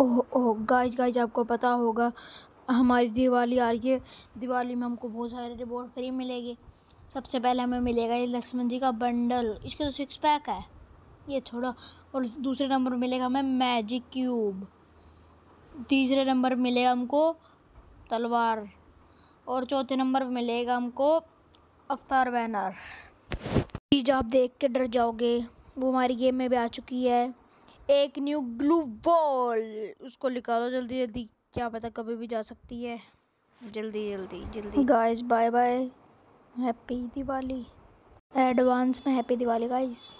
ओह ओह guys guys आपको पता होगा हमारी दिवाली आ रही है दिवाली में हमको बहुत सारे रिवॉर्ड फ्री मिलेगी सबसे पहले हमें मिलेगा ये लक्ष्मण जी का बंडल इसके तो सिक्स पैक है ये छोड़ो और दूसरे नंबर मिलेगा हमें मैजिक क्यूब तीसरे नंबर मिलेगा हमको तलवार और चौथे नंबर मिलेगा हमको अवतार बैनर चीज आप देख के डर जाओगे वो हमारी गेम में भी आ चुकी है एक न्यू ग्लू वॉल उसको निकालो जल्दी जल्दी क्या पता कभी भी जा सकती है जल्दी जल्दी जल्दी guys bye bye happy Diwali advance में हैप्पी दिवाली गाइस